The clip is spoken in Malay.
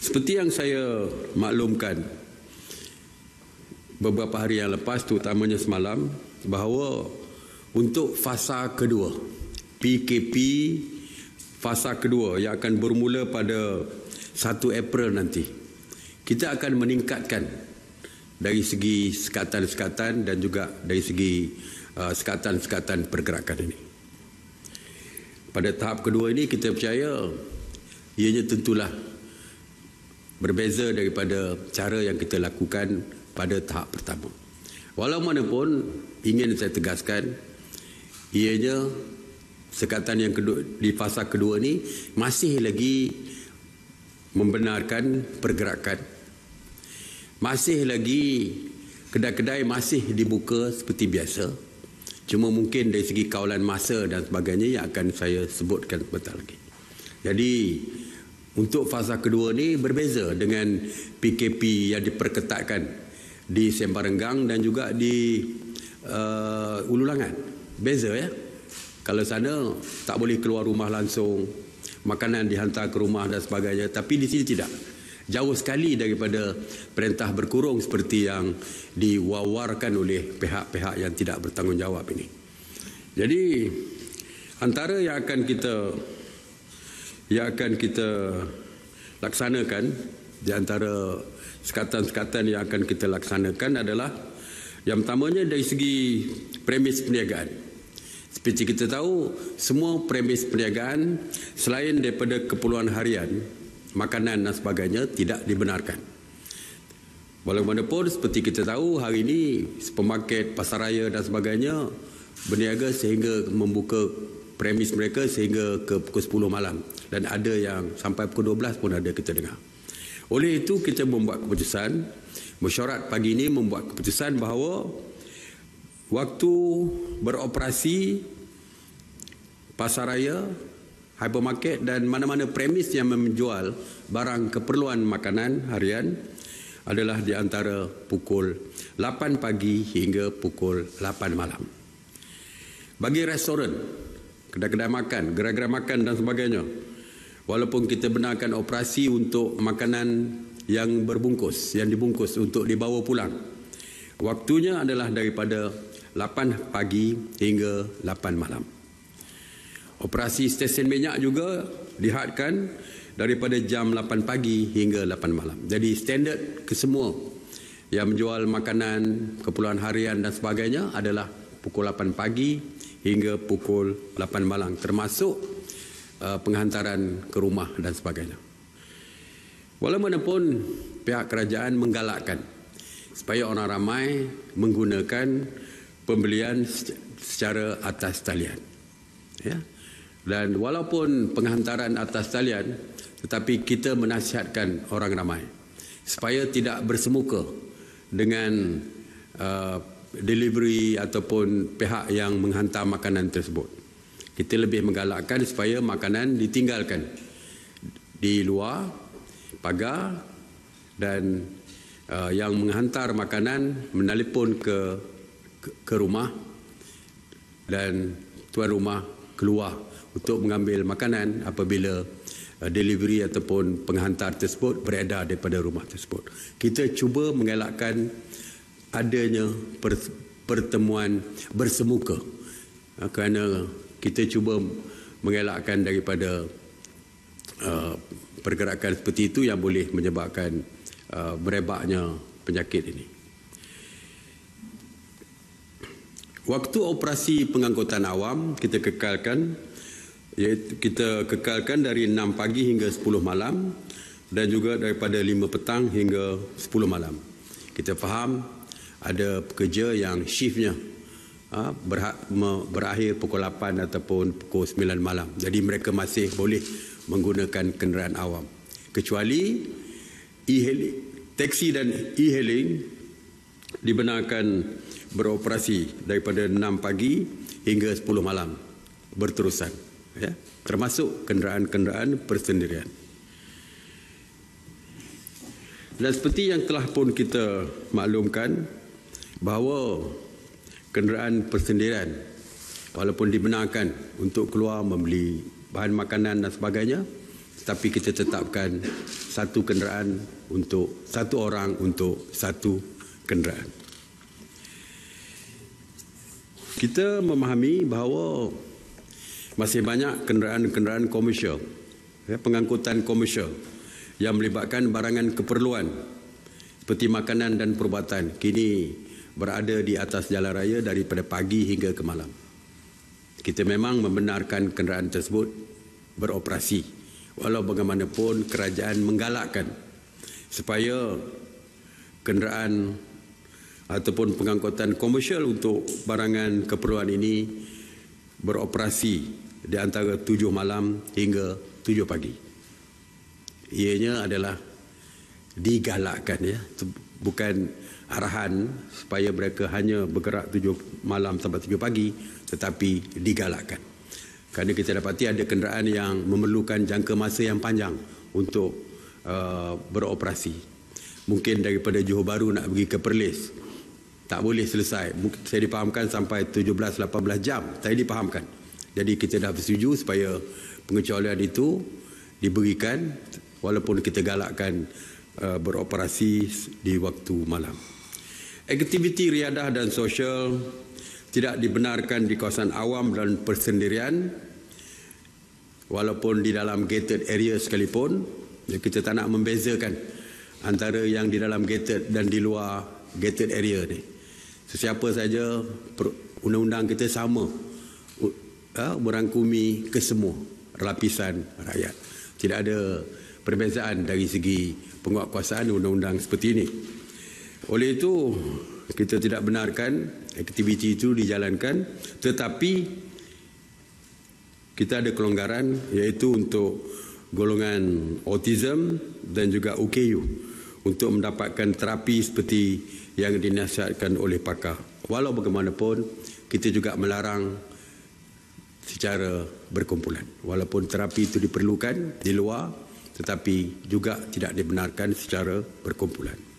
Seperti yang saya maklumkan beberapa hari yang lepas terutamanya semalam bahawa untuk fasa kedua PKP fasa kedua yang akan bermula pada 1 April nanti kita akan meningkatkan dari segi sekatan-sekatan dan juga dari segi uh, sekatan-sekatan pergerakan ini. Pada tahap kedua ini kita percaya ianya tentulah berbeza daripada cara yang kita lakukan pada tahap pertama. Walau mana pun, ingin saya tegaskan, ianya sekatan yang kedua, di fasa kedua ini masih lagi membenarkan pergerakan. Masih lagi kedai-kedai masih dibuka seperti biasa. Cuma mungkin dari segi kawalan masa dan sebagainya yang akan saya sebutkan sebentar lagi. Jadi untuk fasa kedua ni berbeza dengan PKP yang diperketatkan di Sembarenggang dan juga di uh, Ululangan. Beza ya. Kalau sana tak boleh keluar rumah langsung, makanan dihantar ke rumah dan sebagainya, tapi di sini tidak. Jauh sekali daripada perintah berkurung seperti yang diwawarkan oleh pihak-pihak yang tidak bertanggungjawab ini. Jadi antara yang akan kita yang akan kita laksanakan di antara sekatan-sekatan yang akan kita laksanakan adalah yang pertamanya dari segi premis perniagaan. Seperti kita tahu, semua premis perniagaan selain daripada keperluan harian, makanan dan sebagainya tidak dibenarkan. Walau mana Walaupun seperti kita tahu hari ini supermarket, pasaraya dan sebagainya berniaga sehingga membuka premis mereka sehingga ke pukul 10 malam dan ada yang sampai pukul 12 pun ada kita dengar. Oleh itu kita membuat keputusan mesyuarat pagi ini membuat keputusan bahawa waktu beroperasi pasaraya, hypermarket dan mana-mana premis yang menjual barang keperluan makanan harian adalah di antara pukul 8 pagi hingga pukul 8 malam. Bagi restoran, kedai-kedai makan, gerai-gerai makan dan sebagainya. Walaupun kita benarkan operasi untuk makanan yang berbungkus, yang dibungkus untuk dibawa pulang. Waktunya adalah daripada 8 pagi hingga 8 malam. Operasi stesen minyak juga dihadkan daripada jam 8 pagi hingga 8 malam. Jadi standard kesemua yang menjual makanan, keperluan harian dan sebagainya adalah pukul 8 pagi hingga pukul 8 malam termasuk uh, penghantaran ke rumah dan sebagainya. Walau Walaupun pihak kerajaan menggalakkan supaya orang ramai menggunakan pembelian secara atas talian. Ya. Dan walaupun penghantaran atas talian tetapi kita menasihatkan orang ramai supaya tidak bersemuka dengan uh, delivery ataupun pihak yang menghantar makanan tersebut. Kita lebih menggalakkan supaya makanan ditinggalkan di luar pagar dan uh, yang menghantar makanan menelpon ke, ke ke rumah dan tuan rumah keluar untuk mengambil makanan apabila uh, delivery ataupun penghantar tersebut berada daripada rumah tersebut. Kita cuba menggalakkan adanya pertemuan bersemuka ah, kerana kita cuba mengelakkan daripada ah, pergerakan seperti itu yang boleh menyebabkan merebaknya ah, penyakit ini. Waktu operasi pengangkutan awam kita kekalkan iaitu kita kekalkan dari 6 pagi hingga 10 malam dan juga daripada 5 petang hingga 10 malam. Kita faham ada pekerja yang shiftnya ah, berakhir pukul 8 ataupun pukul 9 malam. Jadi mereka masih boleh menggunakan kenderaan awam. Kecuali e-hailing, dan e-hailing dibenarkan beroperasi daripada 6 pagi hingga 10 malam berterusan. Ya, termasuk kenderaan-kenderaan persendirian. Dan seperti yang telah pun kita maklumkan, bahawa kenderaan persendirian walaupun dibenarkan untuk keluar membeli bahan makanan dan sebagainya tetapi kita tetapkan satu kenderaan untuk satu orang untuk satu kenderaan. Kita memahami bahawa masih banyak kenderaan-kenderaan komersial, ya, pengangkutan komersial yang melibatkan barangan keperluan seperti makanan dan perubatan. Kini berada di atas jalan raya daripada pagi hingga ke malam. Kita memang membenarkan kenderaan tersebut beroperasi walau bagaimanapun kerajaan menggalakkan supaya kenderaan ataupun pengangkutan komersial untuk barangan keperluan ini beroperasi di antara 7 malam hingga 7 pagi. Ianya adalah digalakkan ya bukan arahan supaya mereka hanya bergerak 7 malam sampai 7 pagi tetapi digalakkan. Kerana kita dapati ada kenderaan yang memerlukan jangka masa yang panjang untuk uh, beroperasi. Mungkin daripada Johor Baru nak pergi ke Perlis. Tak boleh selesai. Mungkin saya dipahamkan sampai 17-18 jam. Saya dipahamkan. Jadi kita dah bersetuju supaya pengecualian itu diberikan walaupun kita galakkan Eh, beroperasi di waktu malam. Aktiviti riadah dan sosial tidak dibenarkan di kawasan awam dan persendirian walaupun di dalam gated area sekalipun. Ya, kita tak nak membezakan antara yang di dalam gated dan di luar gated area ni. Sesiapa saja undang-undang kita sama eh, merangkumi kesemua lapisan rakyat. Tidak ada perbezaan dari segi penguatkuasaan undang-undang seperti ini. Oleh itu, kita tidak benarkan aktiviti itu dijalankan tetapi kita ada kelonggaran iaitu untuk golongan autism dan juga UKU untuk mendapatkan terapi seperti yang dinasihatkan oleh pakar. Walau bagaimanapun, kita juga melarang secara berkumpulan. Walaupun terapi itu diperlukan di luar, tetapi juga tidak dibenarkan secara berkumpulan.